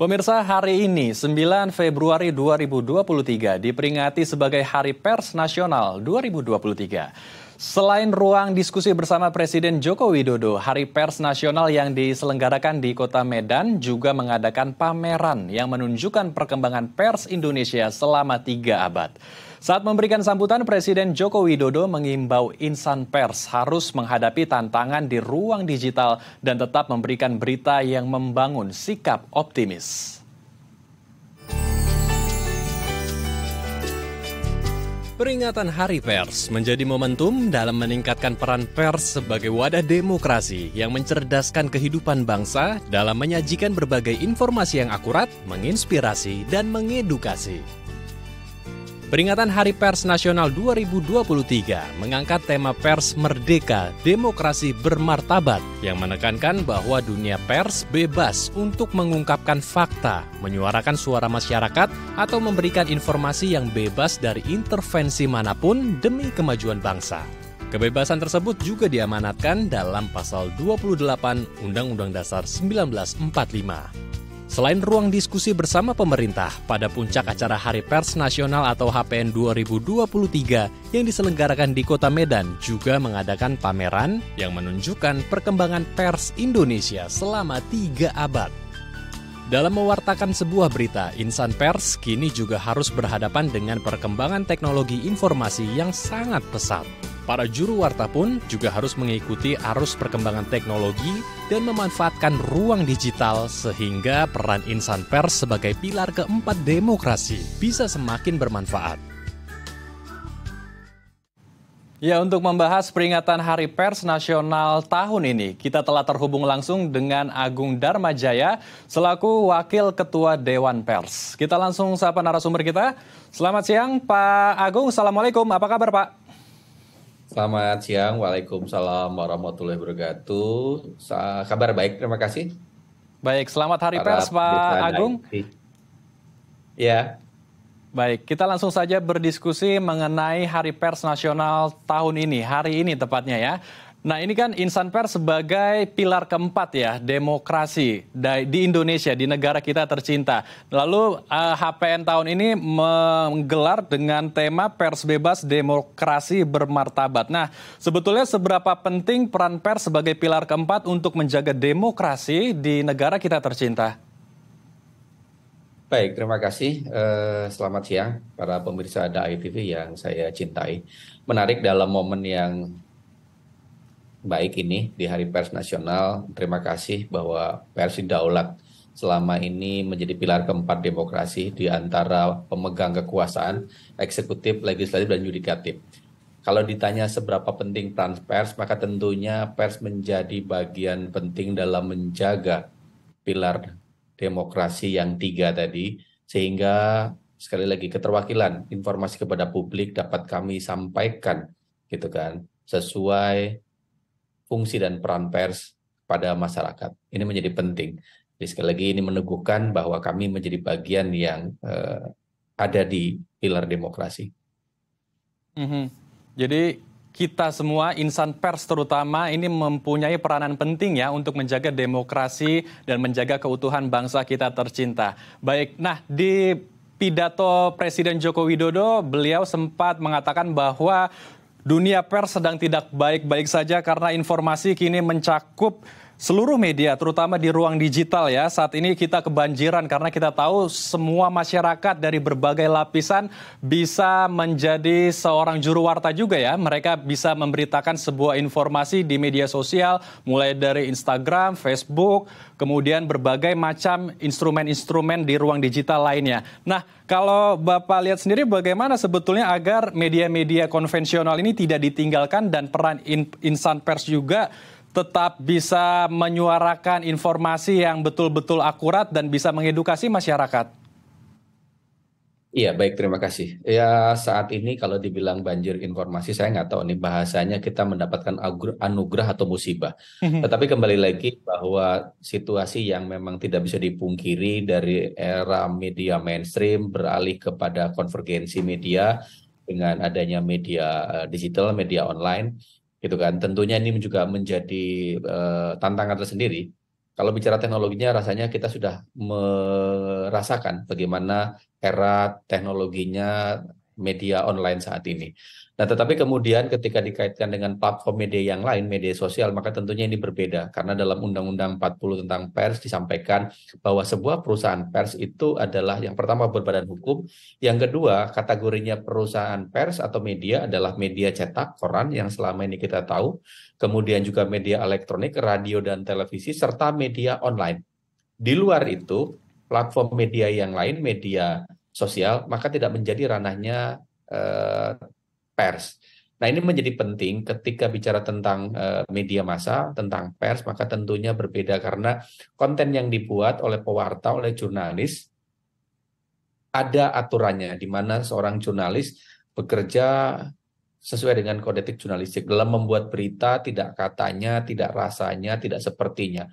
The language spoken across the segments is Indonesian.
Pemirsa, hari ini 9 Februari 2023 diperingati sebagai Hari Pers Nasional 2023. Selain ruang diskusi bersama Presiden Joko Widodo, Hari Pers Nasional yang diselenggarakan di Kota Medan juga mengadakan pameran yang menunjukkan perkembangan pers Indonesia selama tiga abad. Saat memberikan sambutan, Presiden Joko Widodo mengimbau insan pers harus menghadapi tantangan di ruang digital dan tetap memberikan berita yang membangun sikap optimis. Peringatan Hari Pers menjadi momentum dalam meningkatkan peran pers sebagai wadah demokrasi yang mencerdaskan kehidupan bangsa dalam menyajikan berbagai informasi yang akurat, menginspirasi, dan mengedukasi. Peringatan Hari Pers Nasional 2023 mengangkat tema pers merdeka, demokrasi bermartabat yang menekankan bahwa dunia pers bebas untuk mengungkapkan fakta, menyuarakan suara masyarakat atau memberikan informasi yang bebas dari intervensi manapun demi kemajuan bangsa. Kebebasan tersebut juga diamanatkan dalam pasal 28 Undang-Undang Dasar 1945. Selain ruang diskusi bersama pemerintah, pada puncak acara Hari Pers Nasional atau HPN 2023 yang diselenggarakan di Kota Medan juga mengadakan pameran yang menunjukkan perkembangan pers Indonesia selama tiga abad. Dalam mewartakan sebuah berita, insan pers kini juga harus berhadapan dengan perkembangan teknologi informasi yang sangat pesat. Para juru warta pun juga harus mengikuti arus perkembangan teknologi dan memanfaatkan ruang digital sehingga peran insan pers sebagai pilar keempat demokrasi bisa semakin bermanfaat. Ya, untuk membahas peringatan Hari Pers Nasional tahun ini, kita telah terhubung langsung dengan Agung Dharma Jaya selaku Wakil Ketua Dewan Pers. Kita langsung sapa narasumber kita. Selamat siang, Pak Agung. Assalamualaikum. Apa kabar, Pak? Selamat siang, Waalaikumsalam warahmatullahi wabarakatuh. kabar baik, terima kasih. Baik, selamat hari Para pers Pak Agung. Ya. Baik, kita langsung saja berdiskusi mengenai Hari Pers Nasional tahun ini, hari ini tepatnya ya. Nah ini kan insan pers sebagai pilar keempat ya demokrasi di Indonesia di negara kita tercinta. Lalu HPN eh, tahun ini menggelar dengan tema pers bebas demokrasi bermartabat. Nah sebetulnya seberapa penting peran pers sebagai pilar keempat untuk menjaga demokrasi di negara kita tercinta? Baik, terima kasih. Eh, selamat siang para pemirsa TV yang saya cintai. Menarik dalam momen yang baik ini di Hari Pers Nasional. Terima kasih bahwa pers daulat selama ini menjadi pilar keempat demokrasi di antara pemegang kekuasaan, eksekutif, legislatif, dan yudikatif. Kalau ditanya seberapa penting peran pers, maka tentunya pers menjadi bagian penting dalam menjaga pilar demokrasi yang tiga tadi, sehingga sekali lagi keterwakilan informasi kepada publik dapat kami sampaikan, gitu kan, sesuai fungsi dan peran pers pada masyarakat. Ini menjadi penting. Jadi sekali lagi ini meneguhkan bahwa kami menjadi bagian yang eh, ada di pilar demokrasi. Mm -hmm. Jadi kita semua, insan pers terutama, ini mempunyai peranan penting ya untuk menjaga demokrasi dan menjaga keutuhan bangsa kita tercinta. Baik, nah di pidato Presiden Joko Widodo, beliau sempat mengatakan bahwa Dunia pers sedang tidak baik-baik saja karena informasi kini mencakup Seluruh media, terutama di ruang digital ya, saat ini kita kebanjiran karena kita tahu semua masyarakat dari berbagai lapisan bisa menjadi seorang juru warta juga ya. Mereka bisa memberitakan sebuah informasi di media sosial, mulai dari Instagram, Facebook, kemudian berbagai macam instrumen-instrumen di ruang digital lainnya. Nah, kalau Bapak lihat sendiri bagaimana sebetulnya agar media-media konvensional ini tidak ditinggalkan dan peran in insan pers juga tetap bisa menyuarakan informasi yang betul-betul akurat dan bisa mengedukasi masyarakat? Iya, baik. Terima kasih. Ya, saat ini kalau dibilang banjir informasi, saya nggak tahu nih bahasanya kita mendapatkan anugerah atau musibah. Mhm. Tetapi kembali lagi bahwa situasi yang memang tidak bisa dipungkiri dari era media mainstream beralih kepada konvergensi media dengan adanya media eh, digital, media online gitu kan. Tentunya ini juga menjadi uh, tantangan tersendiri. Kalau bicara teknologinya, rasanya kita sudah merasakan bagaimana era teknologinya media online saat ini. Nah, tetapi kemudian ketika dikaitkan dengan platform media yang lain, media sosial, maka tentunya ini berbeda karena dalam Undang-Undang 40 tentang pers disampaikan bahwa sebuah perusahaan pers itu adalah yang pertama berbadan hukum, yang kedua kategorinya perusahaan pers atau media adalah media cetak, koran yang selama ini kita tahu, kemudian juga media elektronik, radio dan televisi serta media online. Di luar itu, platform media yang lain, media sosial, maka tidak menjadi ranahnya eh, pers. Nah, ini menjadi penting ketika bicara tentang eh, media massa, tentang pers, maka tentunya berbeda karena konten yang dibuat oleh pewarta, oleh jurnalis ada aturannya di mana seorang jurnalis bekerja sesuai dengan kode etik jurnalistik dalam membuat berita tidak katanya, tidak rasanya, tidak sepertinya.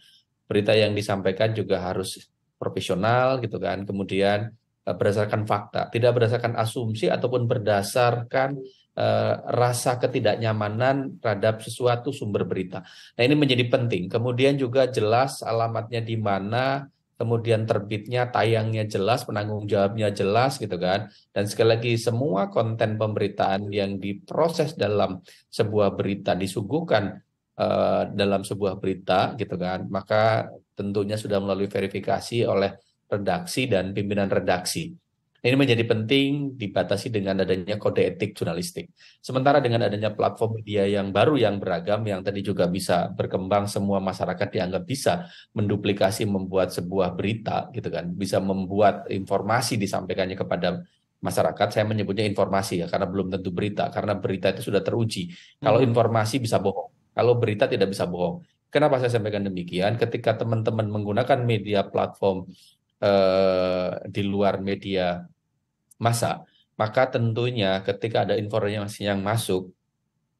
Berita yang disampaikan juga harus profesional gitu kan. Kemudian Eh, berdasarkan fakta, tidak berdasarkan asumsi ataupun berdasarkan eh, rasa ketidaknyamanan terhadap sesuatu sumber berita. Nah, ini menjadi penting. Kemudian juga jelas alamatnya di mana, kemudian terbitnya, tayangnya jelas, penanggung jawabnya jelas gitu kan. Dan sekali lagi semua konten pemberitaan yang diproses dalam sebuah berita disuguhkan uh, dalam sebuah berita gitu kan, maka tentunya sudah melalui verifikasi oleh redaksi dan pimpinan redaksi. Ini menjadi penting dibatasi dengan adanya kode etik jurnalistik. Sementara dengan adanya platform media yang baru yang beragam yang tadi juga bisa berkembang semua masyarakat dianggap bisa menduplikasi membuat sebuah berita gitu kan, bisa membuat informasi disampaikannya kepada masyarakat saya menyebutnya informasi ya karena belum tentu berita karena berita itu sudah teruji. Kalau hmm. informasi bisa bohong, kalau berita tidak bisa bohong. Kenapa saya sampaikan demikian? Ketika teman-teman menggunakan media platform Eh, di luar media massa, maka tentunya ketika ada informasi yang masuk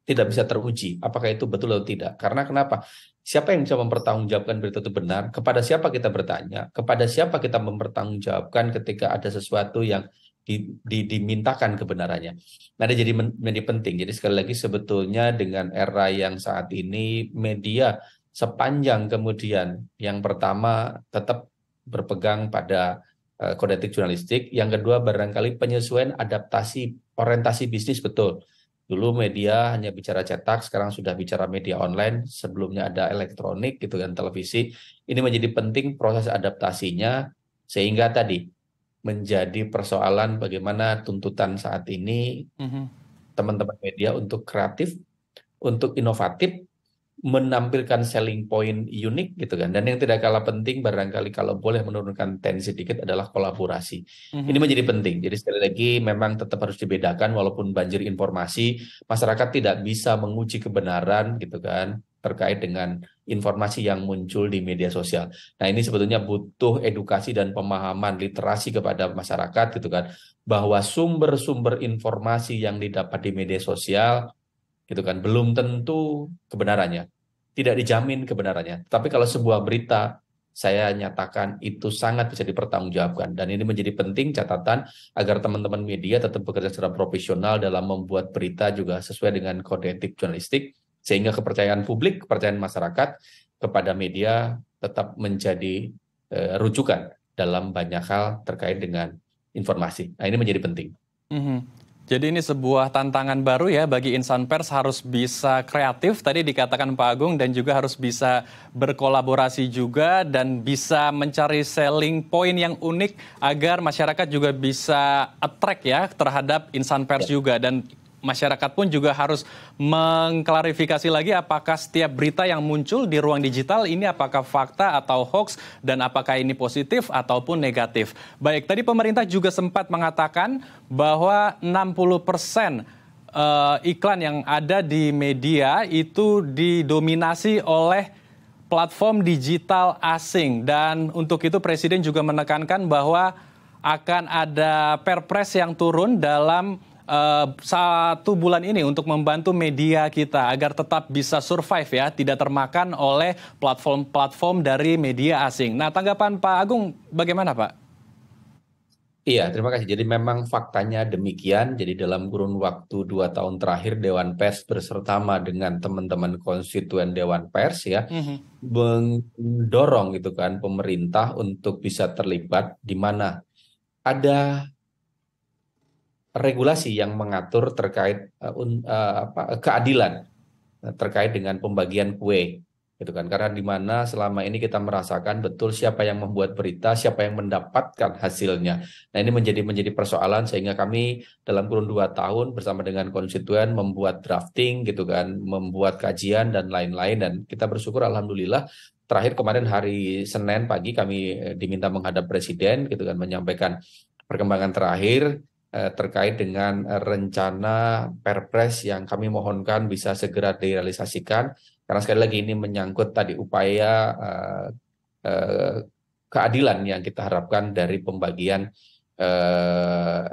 tidak bisa teruji apakah itu betul atau tidak. Karena kenapa? Siapa yang bisa mempertanggungjawabkan berita itu benar? Kepada siapa kita bertanya? Kepada siapa kita mempertanggungjawabkan ketika ada sesuatu yang di, di, dimintakan kebenarannya. Nah, ini jadi menjadi penting. Jadi sekali lagi sebetulnya dengan era yang saat ini media sepanjang kemudian yang pertama tetap berpegang pada eh, kode etik jurnalistik. Yang kedua barangkali penyesuaian adaptasi orientasi bisnis betul. Dulu media hanya bicara cetak, sekarang sudah bicara media online, sebelumnya ada elektronik gitu kan televisi. Ini menjadi penting proses adaptasinya sehingga tadi menjadi persoalan bagaimana tuntutan saat ini mhm. teman-teman mm -hmm. media untuk kreatif, untuk inovatif menampilkan selling point unik gitu kan dan yang tidak kalah penting barangkali kalau boleh menurunkan tensi sedikit adalah kolaborasi mm-hmm. ini menjadi penting jadi sekali lagi memang tetap harus dibedakan walaupun banjir informasi masyarakat tidak bisa menguji kebenaran gitu kan terkait dengan informasi yang muncul di media sosial nah ini sebetulnya butuh edukasi dan pemahaman literasi kepada masyarakat gitu kan bahwa sumber-sumber informasi yang didapat di media sosial gitu kan belum tentu kebenarannya tidak dijamin kebenarannya tapi kalau sebuah berita saya nyatakan itu sangat bisa dipertanggungjawabkan dan ini menjadi penting catatan agar teman-teman media tetap bekerja secara profesional dalam membuat berita juga sesuai dengan kode etik jurnalistik sehingga kepercayaan publik kepercayaan masyarakat kepada media tetap menjadi e, rujukan dalam banyak hal terkait dengan informasi. Nah, ini menjadi penting. Mm -hmm. Jadi ini sebuah tantangan baru ya bagi insan pers harus bisa kreatif tadi dikatakan Pak Agung dan juga harus bisa berkolaborasi juga dan bisa mencari selling point yang unik agar masyarakat juga bisa attract ya terhadap insan pers ya. juga dan masyarakat pun juga harus mengklarifikasi lagi apakah setiap berita yang muncul di ruang digital ini apakah fakta atau hoax dan apakah ini positif ataupun negatif. Baik, tadi pemerintah juga sempat mengatakan bahwa 60 persen uh, iklan yang ada di media itu didominasi oleh platform digital asing dan untuk itu presiden juga menekankan bahwa akan ada perpres yang turun dalam Eh, satu bulan ini untuk membantu media kita agar tetap bisa survive ya, tidak termakan oleh platform-platform dari media asing. Nah, tanggapan Pak Agung bagaimana Pak? Iya, terima kasih. Jadi memang faktanya demikian. Jadi dalam kurun waktu dua tahun terakhir Dewan Pers bersama dengan teman-teman konstituen Dewan Pers ya mm-hmm. mendorong gitu kan pemerintah untuk bisa terlibat di mana ada regulasi yang mengatur terkait uh, uh, apa, keadilan eh, terkait dengan pembagian kue gitu kan karena di mana selama ini kita merasakan betul siapa yang membuat berita siapa yang mendapatkan hasilnya nah ini menjadi menjadi persoalan sehingga kami dalam kurun dua tahun bersama dengan konstituen membuat drafting gitu kan membuat kajian dan lain-lain dan kita bersyukur alhamdulillah terakhir kemarin hari Senin pagi kami diminta menghadap presiden gitu kan menyampaikan perkembangan terakhir Eh, terkait dengan eh, rencana Perpres yang kami mohonkan bisa segera direalisasikan karena sekali lagi ini menyangkut tadi upaya uh, uh, keadilan yang kita harapkan dari pembagian uh,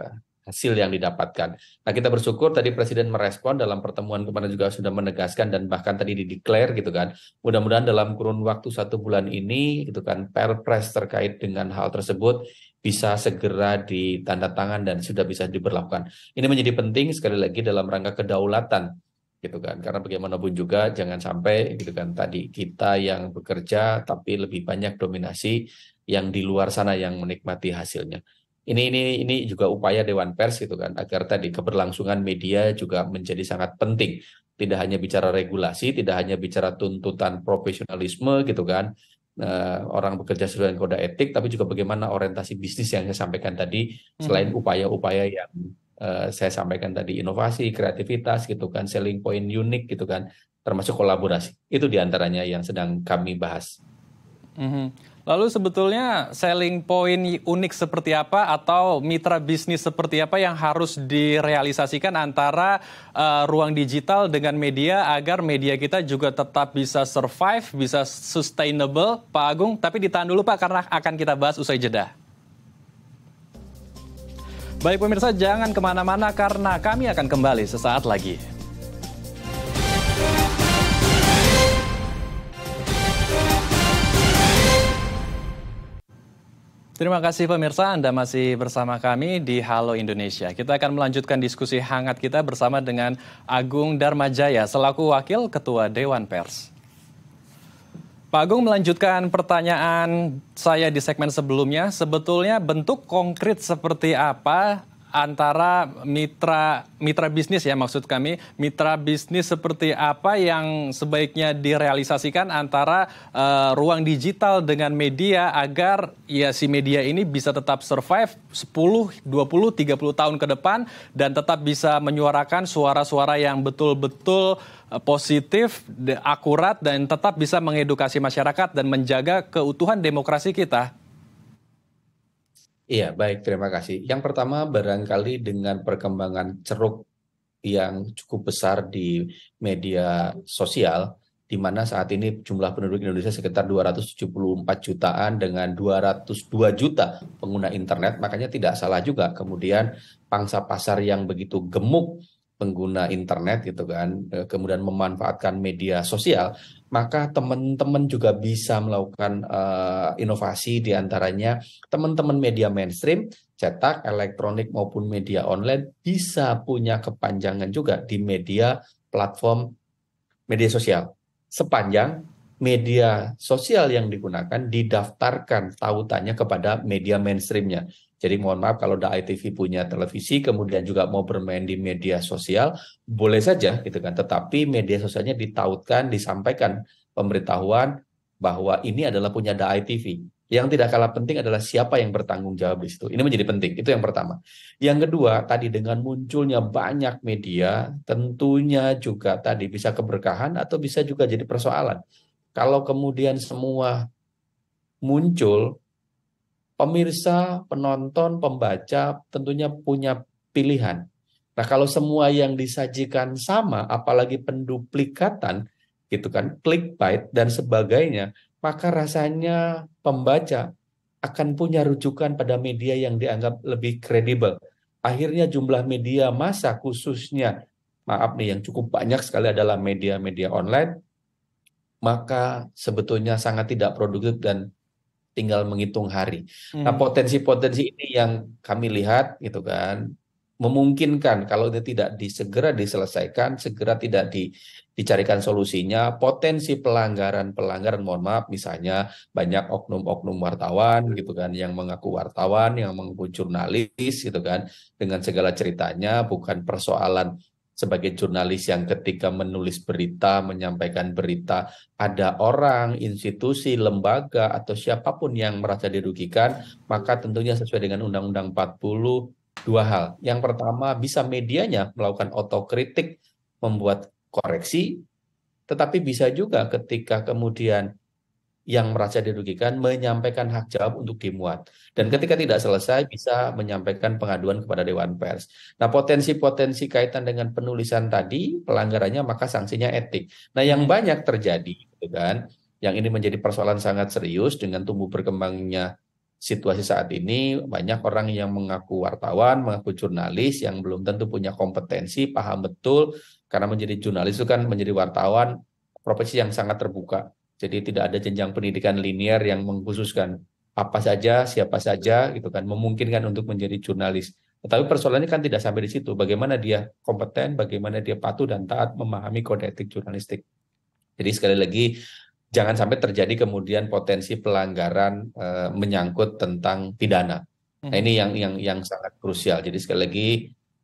hasil yang didapatkan. Nah kita bersyukur tadi Presiden merespon dalam pertemuan kemarin juga sudah menegaskan dan bahkan tadi dideklar gitu kan. Mudah-mudahan dalam kurun waktu satu bulan ini gitu kan Perpres terkait dengan hal tersebut bisa segera ditandatangan dan sudah bisa diberlakukan. Ini menjadi penting sekali lagi dalam rangka kedaulatan gitu kan. Karena bagaimanapun juga jangan sampai gitu kan tadi kita yang bekerja tapi lebih banyak dominasi yang di luar sana yang menikmati hasilnya. Ini ini ini juga upaya Dewan Pers gitu kan agar tadi keberlangsungan media juga menjadi sangat penting. Tidak hanya bicara regulasi, tidak hanya bicara tuntutan profesionalisme gitu kan, uh, orang bekerja sesuai dengan kode etik, tapi juga bagaimana orientasi bisnis yang saya sampaikan tadi, hmm. selain upaya-upaya yang uh, saya sampaikan tadi, inovasi, kreativitas, gitu kan, selling point unik, gitu kan, termasuk kolaborasi. Itu diantaranya yang sedang kami bahas. Mm -hmm. Lalu sebetulnya selling point unik seperti apa atau mitra bisnis seperti apa yang harus direalisasikan antara uh, ruang digital dengan media agar media kita juga tetap bisa survive, bisa sustainable, Pak Agung. Tapi ditahan dulu Pak karena akan kita bahas usai jeda. Baik pemirsa, jangan kemana-mana karena kami akan kembali sesaat lagi. Terima kasih pemirsa, Anda masih bersama kami di Halo Indonesia. Kita akan melanjutkan diskusi hangat kita bersama dengan Agung Darmajaya selaku Wakil Ketua Dewan Pers. Pak Agung melanjutkan pertanyaan saya di segmen sebelumnya, sebetulnya bentuk konkret seperti apa antara mitra mitra bisnis ya maksud kami mitra bisnis seperti apa yang sebaiknya direalisasikan antara uh, ruang digital dengan media agar ya si media ini bisa tetap survive 10, 20, 30 tahun ke depan dan tetap bisa menyuarakan suara-suara yang betul-betul eh, positif, akurat dan tetap bisa mengedukasi masyarakat dan menjaga keutuhan demokrasi kita. Iya, baik. Terima kasih. Yang pertama, barangkali dengan perkembangan ceruk yang cukup besar di media sosial, di mana saat ini jumlah penduduk Indonesia sekitar 274 jutaan dengan 202 juta pengguna internet, makanya tidak salah juga kemudian pangsa pasar yang begitu gemuk pengguna internet gitu kan, eh, kemudian memanfaatkan media sosial maka teman-teman juga bisa melakukan uh, inovasi diantaranya teman-teman media mainstream, cetak, elektronik maupun media online bisa punya kepanjangan juga di media platform media sosial. Sepanjang media sosial yang digunakan didaftarkan tautannya kepada media mainstreamnya. Jadi mohon maaf kalau ada ITV punya televisi kemudian juga mau bermain di media sosial boleh saja gitu kan. Tetapi media sosialnya ditautkan, disampaikan pemberitahuan bahwa ini adalah punya ada ITV. Yang tidak kalah penting adalah siapa yang bertanggung jawab di situ. Ini menjadi penting. Itu yang pertama. Yang kedua, tadi dengan munculnya banyak media, tentunya juga tadi bisa keberkahan atau bisa juga jadi persoalan. Kalau kemudian semua muncul pemirsa, penonton, pembaca tentunya punya pilihan. Nah, kalau semua yang disajikan sama, apalagi penduplikatan, gitu kan, clickbait dan sebagainya, maka rasanya pembaca akan punya rujukan pada media yang dianggap lebih kredibel. Akhirnya jumlah media massa khususnya, maaf nih, yang cukup banyak sekali adalah media-media online, maka sebetulnya sangat tidak produktif dan tinggal menghitung hari. Nah, hmm. Nah, potensi-potensi ini yang kami lihat gitu kan memungkinkan kalau ini tidak disegera diselesaikan, segera tidak di, dicarikan solusinya, potensi pelanggaran-pelanggaran mohon maaf misalnya banyak oknum-oknum wartawan gitu kan yang mengaku wartawan, yang mengaku jurnalis gitu kan dengan segala ceritanya bukan persoalan sebagai jurnalis yang ketika menulis berita, menyampaikan berita, ada orang, institusi, lembaga, atau siapapun yang merasa dirugikan, maka tentunya sesuai dengan Undang-Undang 40, dua hal. Yang pertama, bisa medianya melakukan otokritik, membuat koreksi, tetapi bisa juga ketika kemudian yang merasa dirugikan menyampaikan hak jawab untuk dimuat dan ketika tidak selesai bisa menyampaikan pengaduan kepada dewan pers. Nah, potensi-potensi kaitan dengan penulisan tadi pelanggarannya maka sanksinya etik. Nah, yang banyak terjadi gitu kan, yang ini menjadi persoalan sangat serius dengan tumbuh berkembangnya situasi saat ini banyak orang yang mengaku wartawan, mengaku jurnalis yang belum tentu punya kompetensi, paham betul karena menjadi jurnalis itu kan menjadi wartawan profesi yang sangat terbuka jadi tidak ada jenjang pendidikan linier yang mengkhususkan apa saja, siapa saja gitu kan, memungkinkan untuk menjadi jurnalis. Tetapi persoalannya kan tidak sampai di situ. Bagaimana dia kompeten, bagaimana dia patuh dan taat memahami kode etik jurnalistik. Jadi sekali lagi jangan sampai terjadi kemudian potensi pelanggaran e, menyangkut tentang pidana. Nah hmm. ini yang yang yang sangat krusial. Jadi sekali lagi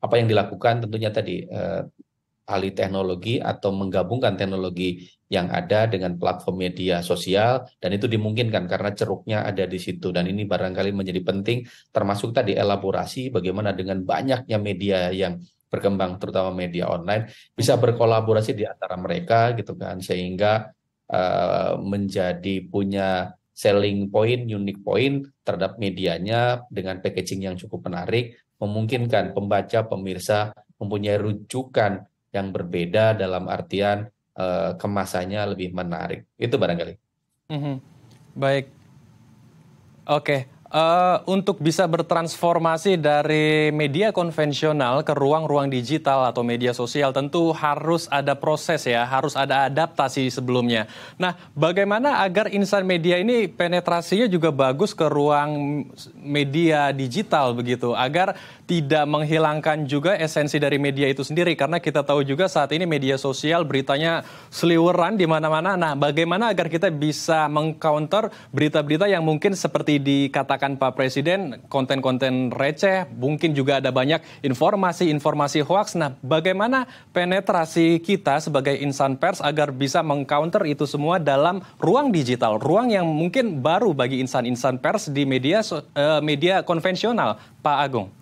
apa yang dilakukan tentunya tadi e, ahli teknologi atau menggabungkan teknologi yang ada dengan platform media sosial dan itu dimungkinkan karena ceruknya ada di situ dan ini barangkali menjadi penting termasuk tadi elaborasi bagaimana dengan banyaknya media yang berkembang terutama media online bisa hmm. berkolaborasi di antara mereka gitu kan sehingga uh, menjadi punya selling point unique point terhadap medianya dengan packaging yang cukup menarik memungkinkan pembaca pemirsa mempunyai rujukan yang berbeda dalam artian uh, kemasannya lebih menarik. Itu barangkali. Mm -hmm. Baik. Oke. Uh, untuk bisa bertransformasi dari media konvensional ke ruang-ruang digital atau media sosial tentu harus ada proses ya, harus ada adaptasi sebelumnya. Nah, bagaimana agar insan media ini penetrasinya juga bagus ke ruang media digital begitu, agar tidak menghilangkan juga esensi dari media itu sendiri karena kita tahu juga saat ini media sosial beritanya seliweran di mana-mana. Nah, bagaimana agar kita bisa mengcounter berita-berita yang mungkin seperti dikatakan dikatakan Pak Presiden, konten-konten receh, mungkin juga ada banyak informasi-informasi hoaks. Nah, bagaimana penetrasi kita sebagai insan pers agar bisa mengcounter itu semua dalam ruang digital, ruang yang mungkin baru bagi insan-insan pers di media eh, media konvensional, Pak Agung?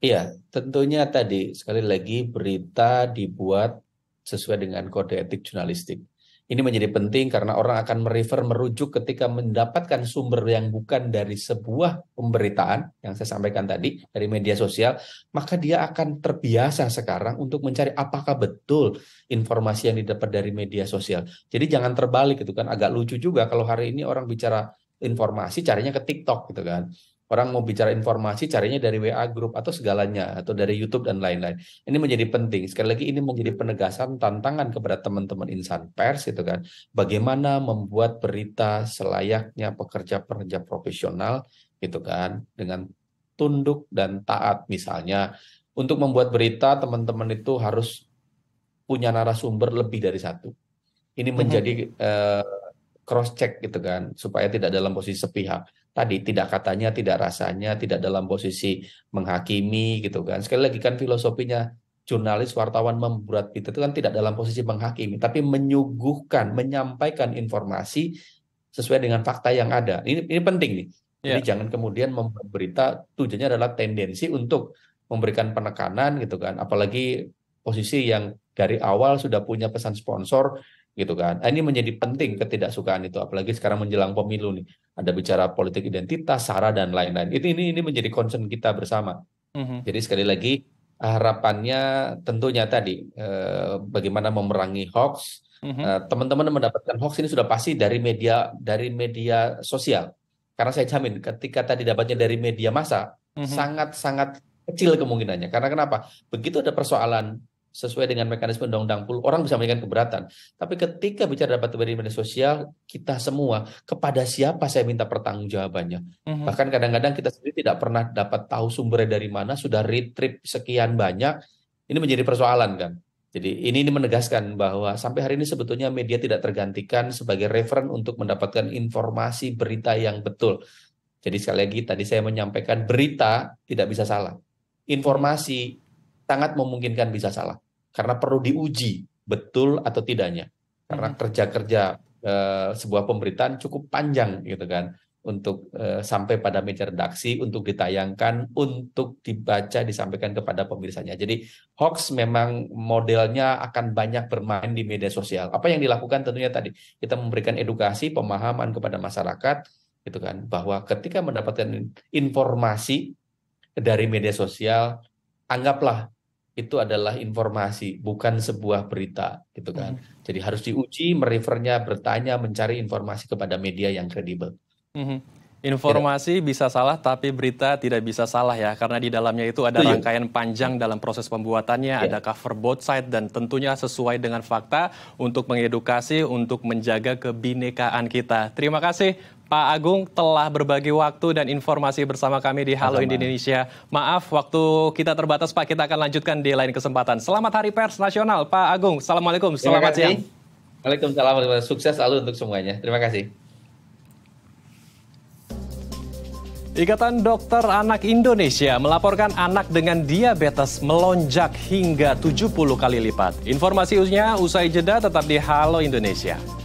Iya, tentunya tadi sekali lagi berita dibuat sesuai dengan kode etik jurnalistik ini menjadi penting karena orang akan merefer merujuk ketika mendapatkan sumber yang bukan dari sebuah pemberitaan yang saya sampaikan tadi dari media sosial, maka dia akan terbiasa sekarang untuk mencari apakah betul informasi yang didapat dari media sosial. Jadi jangan terbalik itu kan agak lucu juga kalau hari ini orang bicara informasi carinya ke TikTok gitu kan. Orang mau bicara informasi carinya dari WA grup atau segalanya atau dari YouTube dan lain-lain. Ini menjadi penting. Sekali lagi ini menjadi penegasan tantangan kepada teman-teman insan pers gitu kan. Bagaimana membuat berita selayaknya pekerja-pekerja profesional gitu kan dengan tunduk dan taat misalnya. Untuk membuat berita teman-teman itu harus punya narasumber lebih dari satu. Ini mhm. menjadi uh, eh, cross check gitu kan supaya tidak dalam posisi sepihak tadi tidak katanya, tidak rasanya, tidak dalam posisi menghakimi gitu kan. Sekali lagi kan filosofinya jurnalis wartawan membuat berita itu kan tidak dalam posisi menghakimi, tapi menyuguhkan, menyampaikan informasi sesuai dengan fakta yang ada. Ini ini penting nih. Yeah. Jadi ya. jangan kemudian membuat berita tujuannya adalah tendensi untuk memberikan penekanan gitu kan, apalagi posisi yang dari awal sudah punya pesan sponsor gitu kan. Nah, ini menjadi penting ketidaksukaan itu apalagi sekarang menjelang pemilu nih ada bicara politik identitas, sara dan lain-lain. Itu ini ini menjadi concern kita bersama. Mm-hmm. Jadi sekali lagi harapannya tentunya tadi eh, bagaimana memerangi hoax. Mm-hmm. Eh, teman-teman mendapatkan hoax ini sudah pasti dari media dari media sosial. Karena saya jamin ketika tadi dapatnya dari media massa mm-hmm. sangat sangat kecil kemungkinannya. Karena kenapa? Begitu ada persoalan sesuai dengan mekanisme undang-undang pul, orang bisa memberikan keberatan. Tapi ketika bicara dapat pribadi media sosial, kita semua kepada siapa saya minta pertanggungjawabannya. Mm-hmm. Bahkan kadang-kadang kita sendiri tidak pernah dapat tahu sumbernya dari mana, sudah retrip sekian banyak, ini menjadi persoalan kan. Jadi ini, ini menegaskan bahwa sampai hari ini sebetulnya media tidak tergantikan sebagai referen untuk mendapatkan informasi berita yang betul. Jadi sekali lagi tadi saya menyampaikan berita tidak bisa salah. Informasi sangat memungkinkan bisa salah karena perlu diuji betul atau tidaknya. Karena hmm. kerja-kerja e, sebuah pemberitaan cukup panjang gitu kan untuk e, sampai pada meja redaksi, untuk ditayangkan, untuk dibaca, disampaikan kepada pemirsanya. Jadi hoax memang modelnya akan banyak bermain di media sosial. Apa yang dilakukan tentunya tadi kita memberikan edukasi, pemahaman kepada masyarakat gitu kan bahwa ketika mendapatkan informasi dari media sosial anggaplah itu adalah informasi, bukan sebuah berita, gitu kan. Mm. Jadi harus diuji, merefernya, bertanya, mencari informasi kepada media yang kredibel. Mm -hmm. Informasi ya. bisa salah, tapi berita tidak bisa salah ya, karena di dalamnya itu ada Tujuh. Iya. rangkaian panjang dalam proses pembuatannya, ya. ada cover both side, dan tentunya sesuai dengan fakta untuk mengedukasi, untuk menjaga kebinekaan kita. Terima kasih Pak Agung telah berbagi waktu dan informasi bersama kami di Halo Indonesia. Maaf, waktu kita terbatas Pak, kita akan lanjutkan di lain kesempatan. Selamat Hari Pers Nasional, Pak Agung. Assalamualaikum, selamat siang. Waalaikumsalam, sukses selalu untuk semuanya. Terima kasih. Ikatan Dokter Anak Indonesia melaporkan anak dengan diabetes melonjak hingga 70 kali lipat. Informasi usnya usai jeda tetap di Halo Indonesia.